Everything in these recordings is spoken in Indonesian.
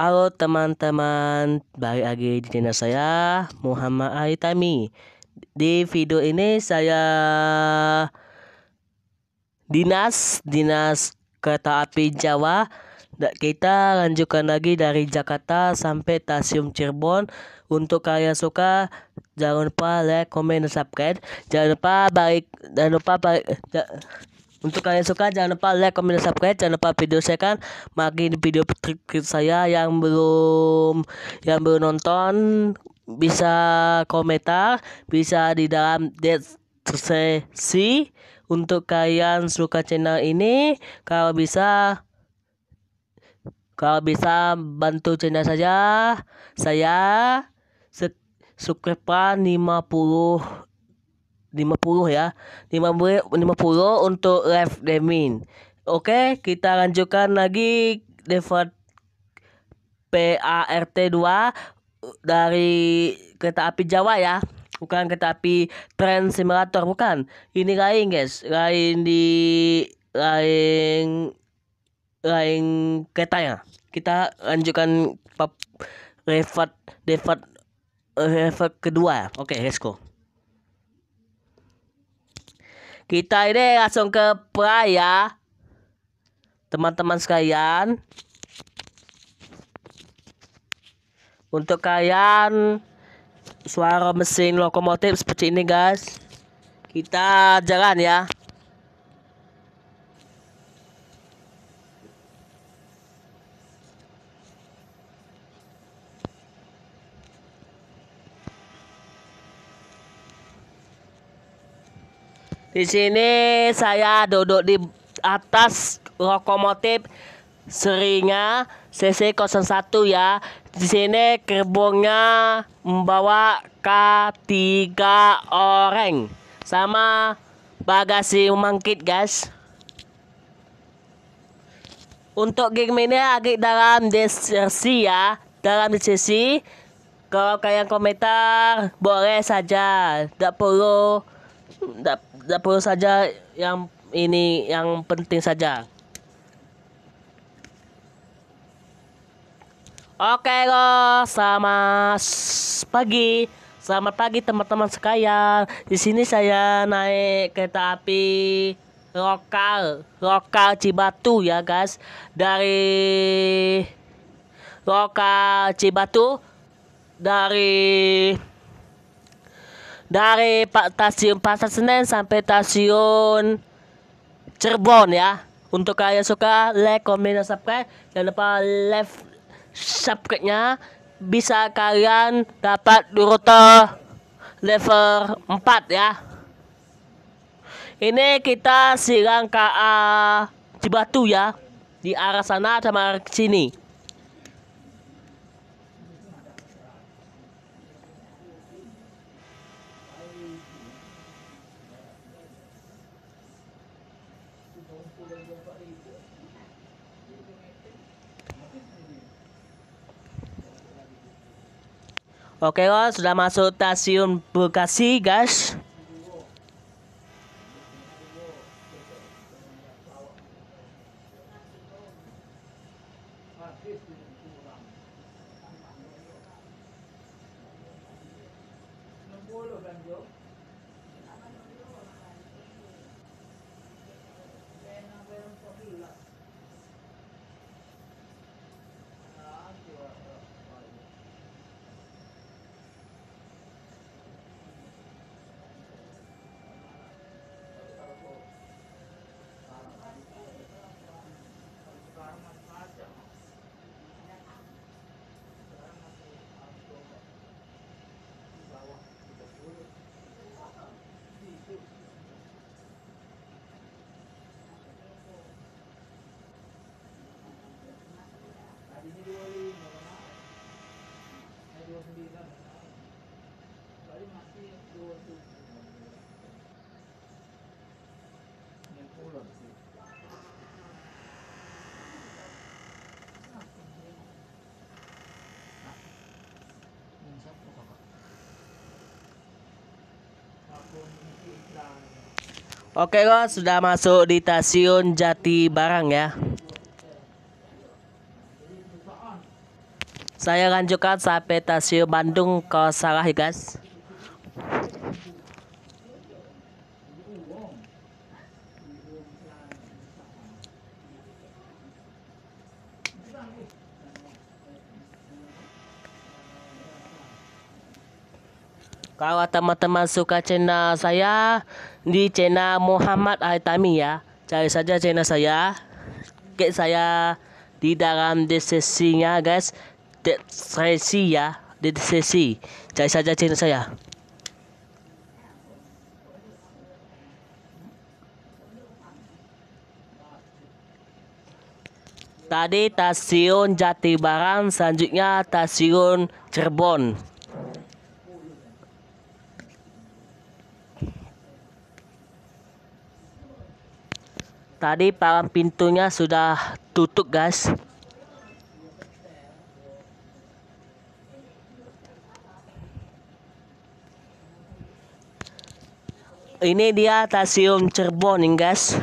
Halo teman-teman, balik lagi di channel saya Muhammad Aitami. Di video ini saya dinas dinas kereta api Jawa. Kita lanjutkan lagi dari Jakarta sampai Tasium Cirebon. Untuk kalian suka jangan lupa like, comment, dan subscribe. Jangan lupa balik, jangan lupa balik. Jangan, untuk kalian suka jangan lupa like, comment, dan subscribe. Jangan lupa video saya kan makin video trik saya yang belum yang belum nonton bisa komentar, bisa di dalam deskripsi untuk kalian suka channel ini kalau bisa kalau bisa bantu channel saja saya subscribe 50 50 ya 50, 50 untuk left Demin Oke kita lanjutkan lagi default PART 2 dari kereta api Jawa ya bukan kereta api tren simulator bukan ini lain guys lain di lain lain kereta ya kita lanjutkan pap Revat Devat Revat kedua oke okay, let's go kita ini langsung ke praya Teman-teman sekalian. Untuk kalian suara mesin lokomotif seperti ini guys. Kita jalan ya. Di sini saya duduk di atas lokomotif Seringa CC01 ya. Di sini kerbongnya membawa K3 orang sama bagasi mangkit guys. Untuk game ini agak dalam deskripsi ya, dalam deskripsi. Kalau kalian komentar boleh saja, tidak perlu, tidak tidak saja yang ini yang penting saja. Oke lo, selamat pagi. Selamat pagi teman-teman sekalian. Di sini saya naik kereta api lokal, lokal Cibatu ya guys. Dari lokal Cibatu dari dari Pak stasiun Pasar Senen sampai stasiun Cirebon ya. Untuk kalian suka like, comment, dan subscribe. Jangan lupa like subscribe-nya bisa kalian dapat di rute level 4 ya. Ini kita silang KA ah, Cibatu ya. Di arah sana sama arah sini. Oke, okay, sudah masuk stasiun Bekasi, guys. Oke guys, sudah masuk di stasiun Jati Barang ya. Saya lanjutkan sampai stasiun Bandung kalau salah ya guys. Kalau teman-teman suka channel saya di channel Muhammad Aitami ya. Cari saja channel saya. Oke saya di dalam desesinya guys. deskripsi ya, desesi. Cari saja channel saya. Tadi stasiun Barang, selanjutnya stasiun Cirebon. Tadi para pintunya sudah tutup guys. Ini dia stasiun Cirebon guys.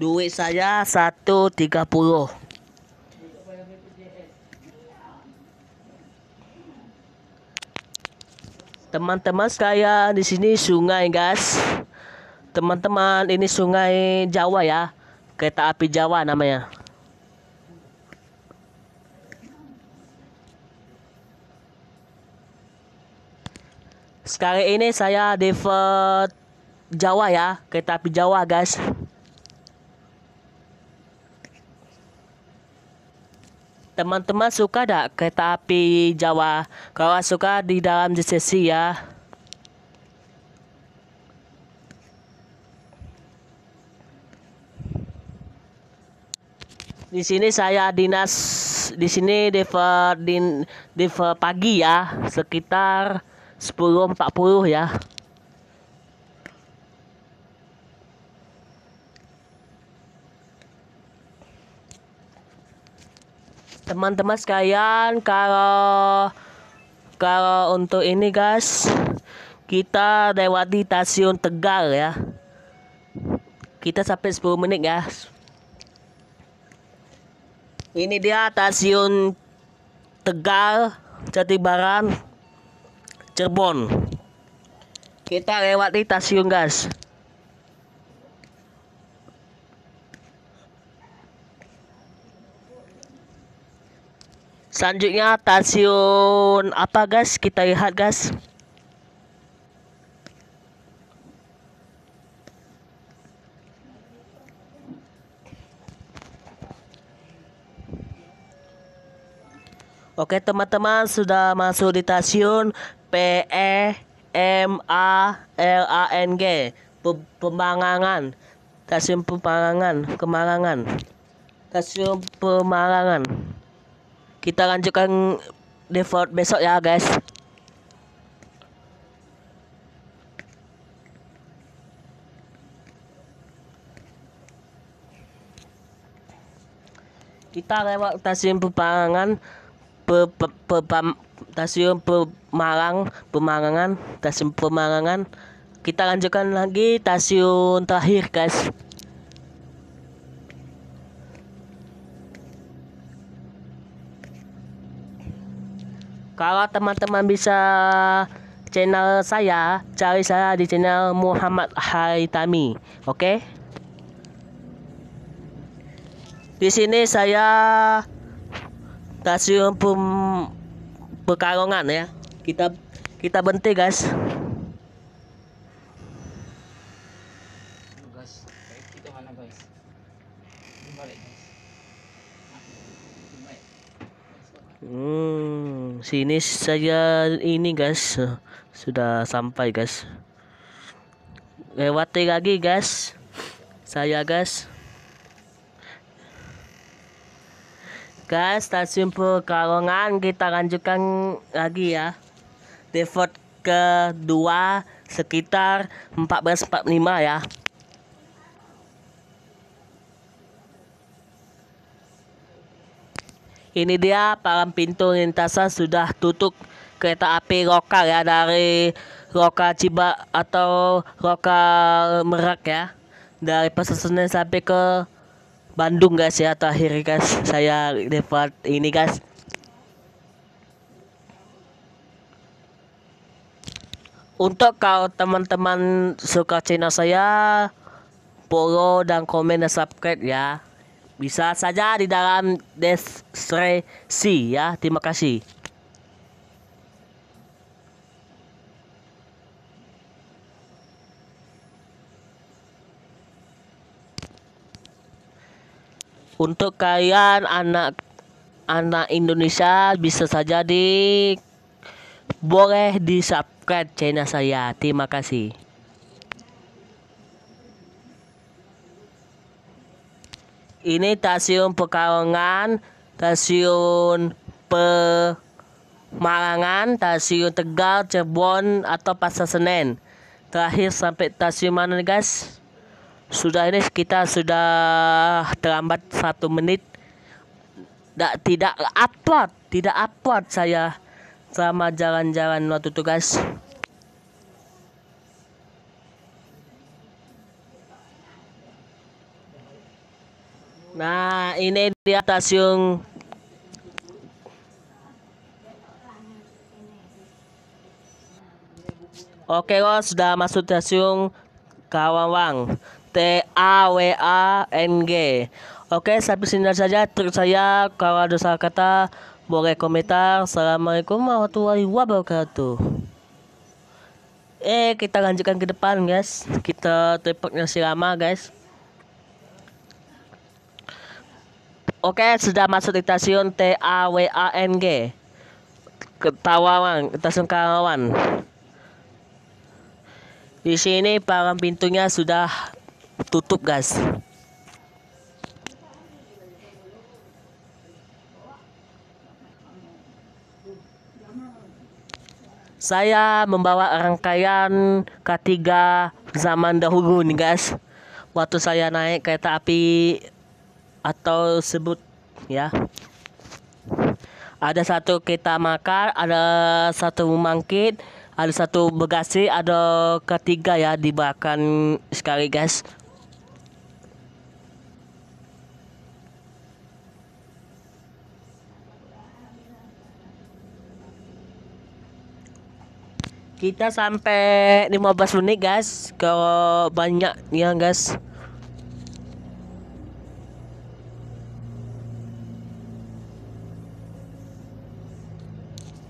Duit saya 130. Teman-teman saya di sini sungai, guys. Teman-teman, ini sungai Jawa ya. Kereta api Jawa namanya. sekali ini saya di Jawa ya, kereta api Jawa guys. Teman-teman suka tak kereta api Jawa? Kalau suka di dalam sesi ya. Di sini saya dinas di sini Deva din Deva pagi ya, sekitar 10.40 ya. teman-teman sekalian kalau kalau untuk ini guys kita lewati stasiun Tegal ya kita sampai 10 menit ya. ini dia stasiun Tegal Jatibarang Cirebon kita lewati stasiun guys Selanjutnya stasiun apa guys? Kita lihat guys. Oke teman-teman sudah masuk di stasiun P E M A L A N G stasiun pembangangan kemangangan stasiun Pemarangan kita lanjutkan default besok ya guys kita lewat stasiun Pemangangan pe, pam, stasiun Pemalang Pemalangan stasiun Pemalangan kita lanjutkan lagi stasiun terakhir guys Kalau teman-teman bisa channel saya, cari saya di channel Muhammad Haitami. Oke? Di sini saya kasih pem Pekalongan ya. Kita kita berhenti guys. sini saya ini guys sudah sampai guys lewati lagi guys saya guys guys stasiun Pekalongan kita lanjutkan lagi ya default kedua sekitar 1445 ya Ini dia palang pintu lintasan sudah tutup kereta api lokal ya dari lokal Ciba atau lokal Merak ya. Dari Pasar Senen sampai ke Bandung guys ya terakhir guys saya dapat ini guys. Untuk kau teman-teman suka channel saya follow dan komen dan subscribe ya bisa saja di dalam deskripsi ya. Terima kasih. Untuk kalian anak anak Indonesia bisa saja di boleh di subscribe channel saya. Terima kasih. ini stasiun Pekalongan, stasiun Pemalangan, stasiun Tegal, Cirebon atau Pasar Senen. Terakhir sampai stasiun mana nih guys? Sudah ini kita sudah terlambat satu menit. Tidak tidak upload, tidak upload saya sama jalan-jalan waktu itu guys. Nah, ini di atas yung Oke, guys, sudah masuk stasiun Kawawang. T A W A N G. Oke, sampai sini saja terus saya kalau ada salah kata boleh komentar. Assalamualaikum warahmatullahi wabarakatuh. Eh, kita lanjutkan ke depan, guys. Kita tepuknya si lama, guys. Oke, sudah masuk di stasiun TAWANG. ketawawan, stasiun Kawan. Di sini barang pintunya sudah tutup, guys. Saya membawa rangkaian K3 zaman dahulu nih guys. Waktu saya naik kereta api atau sebut ya ada satu kita makan ada satu memangkit ada satu bagasi ada ketiga ya dibakar sekali guys kita sampai 15 menit guys kalau banyak ya guys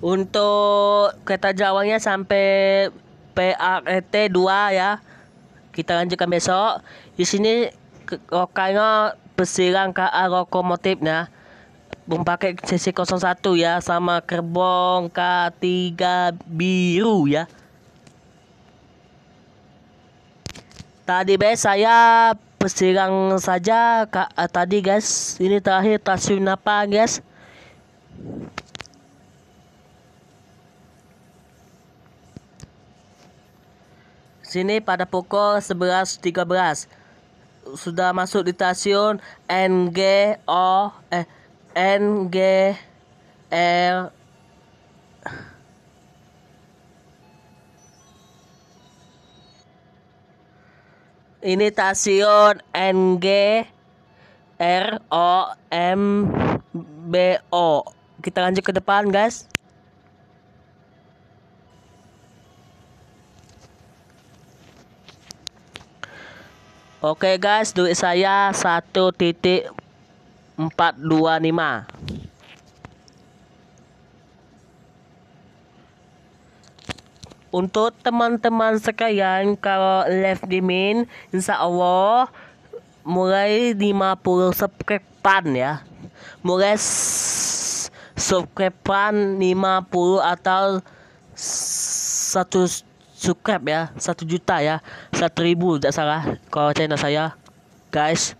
Untuk kereta Jawanya sampai PRT 2 ya. Kita lanjutkan besok. Di sini rokanya bersilang ke arah lokomotifnya. Memakai cc 01 ya sama kerbong K3 biru ya. Tadi bes saya bersilang saja kak tadi guys. Ini terakhir stasiun apa guys? sini pada pukul 11.13 sudah masuk di stasiun NGO eh NGL Ini stasiun NG R O M B O. Kita lanjut ke depan, guys. Oke guys, duit saya 1.425. Untuk teman-teman sekalian kalau left di min, insya Allah mulai 50 subscribe ya. Mulai subscribe 50 atau 100 subscribe ya satu juta ya satu ribu tidak salah kalau channel saya guys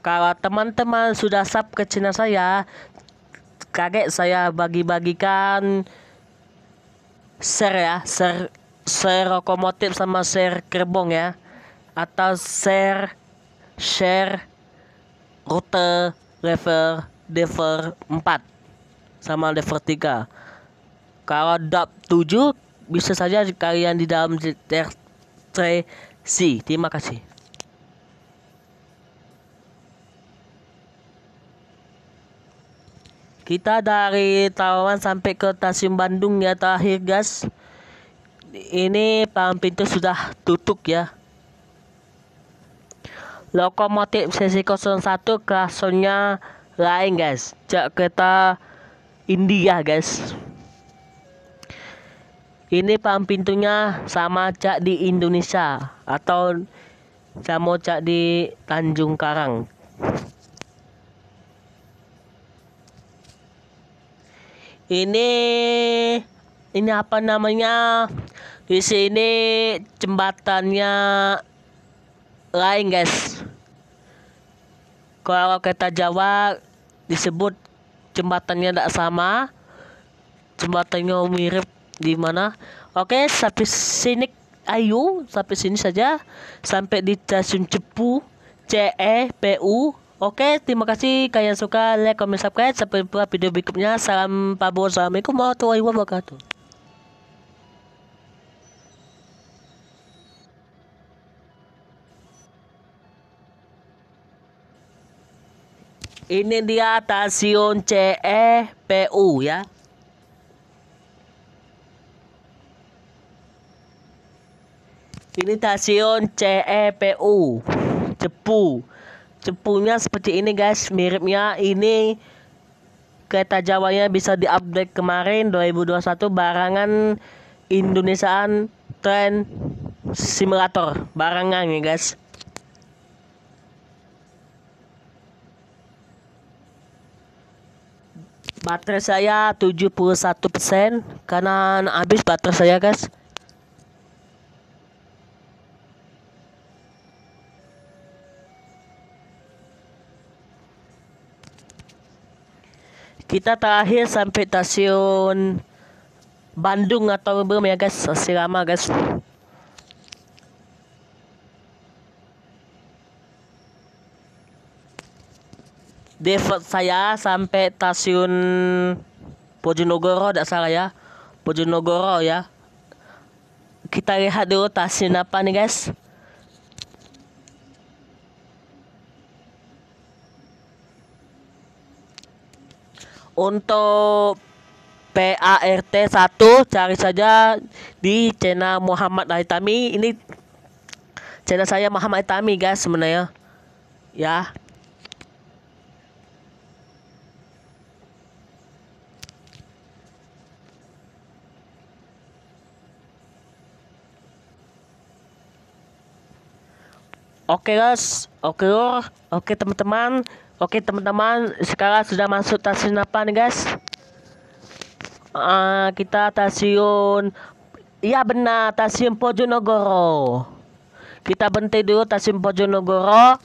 kalau teman-teman sudah sub ke channel saya kaget saya bagi-bagikan share ya share share lokomotif sama share kerbong ya atau share share rute level dever 4 sama level 3 kalau dap 7 bisa saja kalian di dalam C terima kasih kita dari Tawangan sampai ke Tasim Bandung ya terakhir guys ini palang pintu sudah tutup ya lokomotif sesi 01 klaksonnya lain guys jak kita India guys ini pam pintunya sama cak di Indonesia atau sama cak di Tanjung Karang ini ini apa namanya di sini jembatannya lain guys kalau kita Jawa disebut jembatannya tidak sama jembatannya mirip di mana oke sampai sini ayo sampai sini saja sampai di stasiun Cepu C E P U Oke, terima kasih kalian suka like, comment, subscribe. Sampai jumpa video berikutnya. Salam Bos. Assalamualaikum warahmatullahi wabarakatuh. Ini dia stasiun CEPU ya. Ini stasiun CEPU. Cepu. Cepunya seperti ini guys, miripnya ini kereta Jawanya bisa diupdate kemarin 2021 barangan Indonesiaan Trend Simulator barangan ya guys. baterai saya 71% karena habis baterai saya guys kita terakhir sampai stasiun Bandung atau belum ya guys masih lama guys Devot saya sampai stasiun Bojonegoro tidak salah ya Bojonegoro ya kita lihat dulu stasiun apa nih guys untuk PART 1 cari saja di channel Muhammad Aitami ini channel saya Muhammad Aitami guys sebenarnya ya Oke guys, oke lor, oke teman-teman, oke teman-teman, sekarang sudah masuk stasiun apa nih guys? Uh, kita stasiun, ya benar, stasiun Pojonegoro. Kita berhenti dulu stasiun Pojonegoro.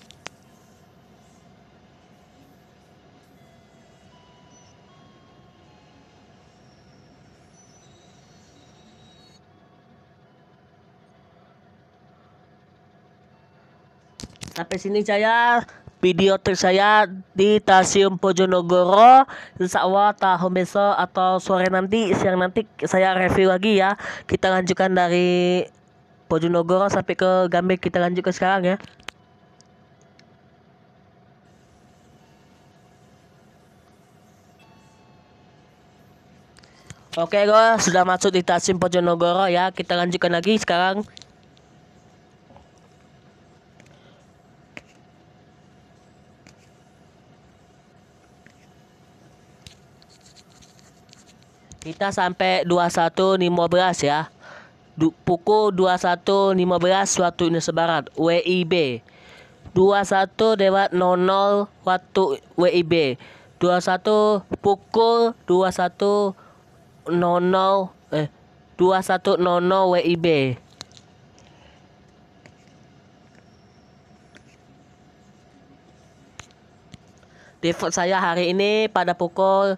sampai sini saya video trip saya di Stasiun Pojonogoro Insya Allah tahun besok atau sore nanti siang nanti saya review lagi ya kita lanjutkan dari Pojonogoro sampai ke Gambir kita lanjut ke sekarang ya Oke okay, guys sudah masuk di Tasim Pojonogoro ya kita lanjutkan lagi sekarang Kita sampai 21.15 ya. Du, pukul 21.15 waktu Indonesia Barat WIB. 21 lewat 00 waktu WIB. 21 pukul 21 00 eh 21 00 WIB. Default saya hari ini pada pukul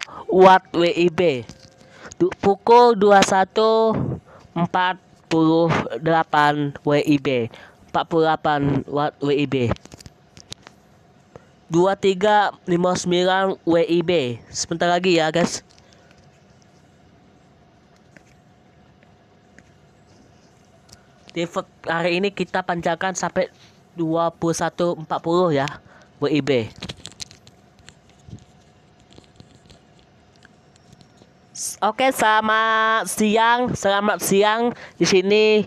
Watt WIB pukul 21.48 WIB 48 Watt WIB 2359 WIB sebentar lagi ya guys di hari ini kita panjangkan sampai 21.40 ya WIB Oke, selamat siang, selamat siang di sini.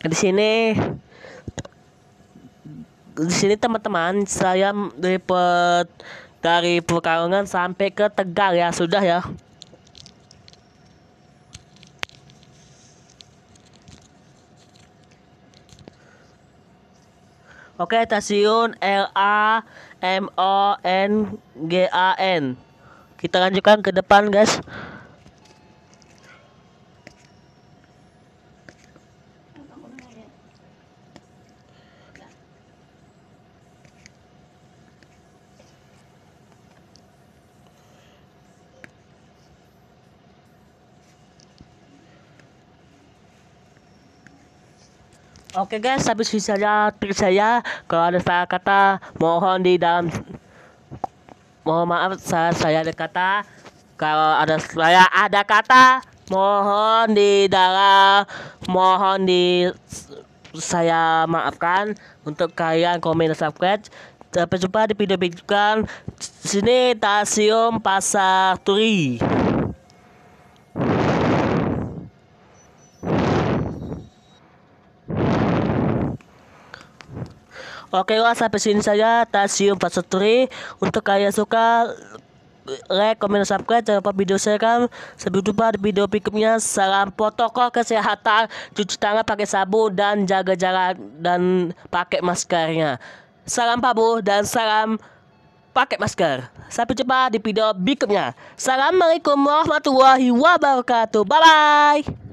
Di sini di sini teman-teman saya dapat dari Pekalongan sampai ke Tegal ya sudah ya Oke, stasiun L A M O N G A N kita lanjutkan ke depan guys Oke guys, habis bisa saja saya. Kalau ada salah kata, mohon di dalam mohon maaf saat saya ada kata kalau ada saya ada kata mohon di dalam mohon di saya maafkan untuk kalian komen dan subscribe sampai jumpa di video berikutnya sini Tasium Pasar Turi Oke lah sampai sini saja tasium pasutri. Untuk kalian suka like, komen, subscribe, jangan lupa video saya kan Sampai jumpa di video berikutnya Salam protokol kesehatan Cuci tangan pakai sabun dan jaga jarak Dan pakai maskernya Salam Pabu dan salam pakai masker Sampai jumpa di video berikutnya Assalamualaikum warahmatullahi wabarakatuh Bye-bye